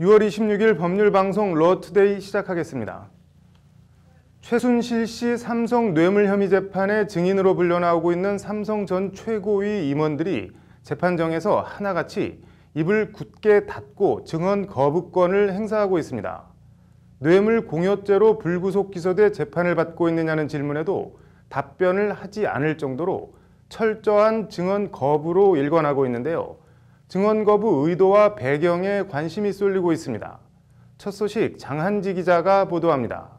6월 26일 법률방송 러투데이 시작하겠습니다. 최순실 씨 삼성 뇌물 혐의 재판의 증인으로 불려나오고 있는 삼성 전 최고위 임원들이 재판정에서 하나같이 입을 굳게 닫고 증언 거부권을 행사하고 있습니다. 뇌물 공여죄로 불구속 기소돼 재판을 받고 있느냐는 질문에도 답변을 하지 않을 정도로 철저한 증언 거부로 일관하고 있는데요. 증언 거부 의도와 배경에 관심이 쏠리고 있습니다. 첫 소식 장한지 기자가 보도합니다.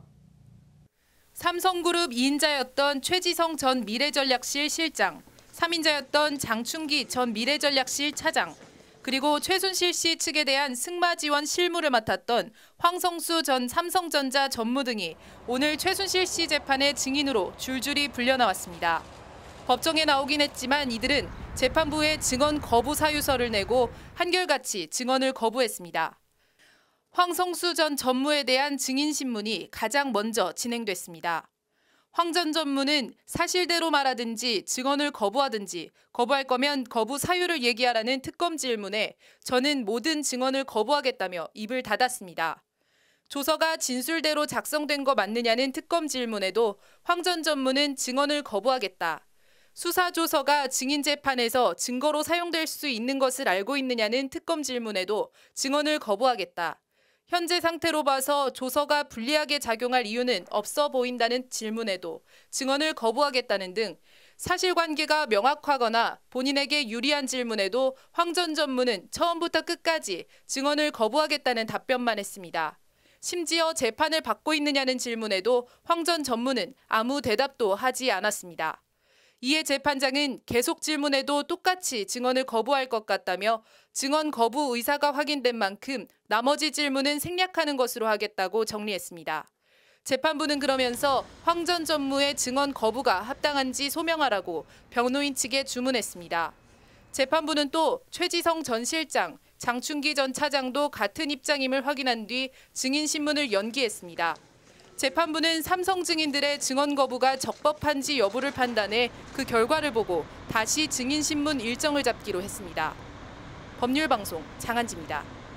삼성그룹 2인자였던 최지성 전 미래전략실 실장, 3인자였던 장충기 전 미래전략실 차장, 그리고 최순실 씨 측에 대한 승마 지원 실무를 맡았던 황성수 전 삼성전자 전무 등이 오늘 최순실 씨 재판의 증인으로 줄줄이 불려나왔습니다. 법정에 나오긴 했지만 이들은 재판부에 증언 거부 사유서를 내고 한결같이 증언을 거부했습니다. 황성수 전 전무에 대한 증인신문이 가장 먼저 진행됐습니다. 황 전 전무는 사실대로 말하든지 증언을 거부하든지 거부할 거면 거부 사유를 얘기하라는 특검 질문에 저는 모든 증언을 거부하겠다며 입을 닫았습니다. 조서가 진술대로 작성된 거 맞느냐는 특검 질문에도 황 전 전무는 증언을 거부하겠다. 수사조서가 증인 재판에서 증거로 사용될 수 있는 것을 알고 있느냐는 특검 질문에도 증언을 거부하겠다. 현재 상태로 봐서 조서가 불리하게 작용할 이유는 없어 보인다는 질문에도 증언을 거부하겠다는 등 사실관계가 명확하거나 본인에게 유리한 질문에도 황 전 전무는 처음부터 끝까지 증언을 거부하겠다는 답변만 했습니다. 심지어 재판을 받고 있느냐는 질문에도 황 전 전무는 아무 대답도 하지 않았습니다. 이에 재판장은 계속 질문해도 똑같이 증언을 거부할 것 같다며 증언 거부 의사가 확인된 만큼 나머지 질문은 생략하는 것으로 하겠다고 정리했습니다. 재판부는 그러면서 황전 전무의 증언 거부가 합당한지 소명하라고 변호인 측에 주문했습니다. 재판부는 또 최지성 전 실장, 장충기 전 차장도 같은 입장임을 확인한 뒤 증인 신문을 연기했습니다. 재판부는 삼성 증인들의 증언 거부가 적법한지 여부를 판단해 그 결과를 보고 다시 증인 신문 일정을 잡기로 했습니다. 법률방송 장한지입니다.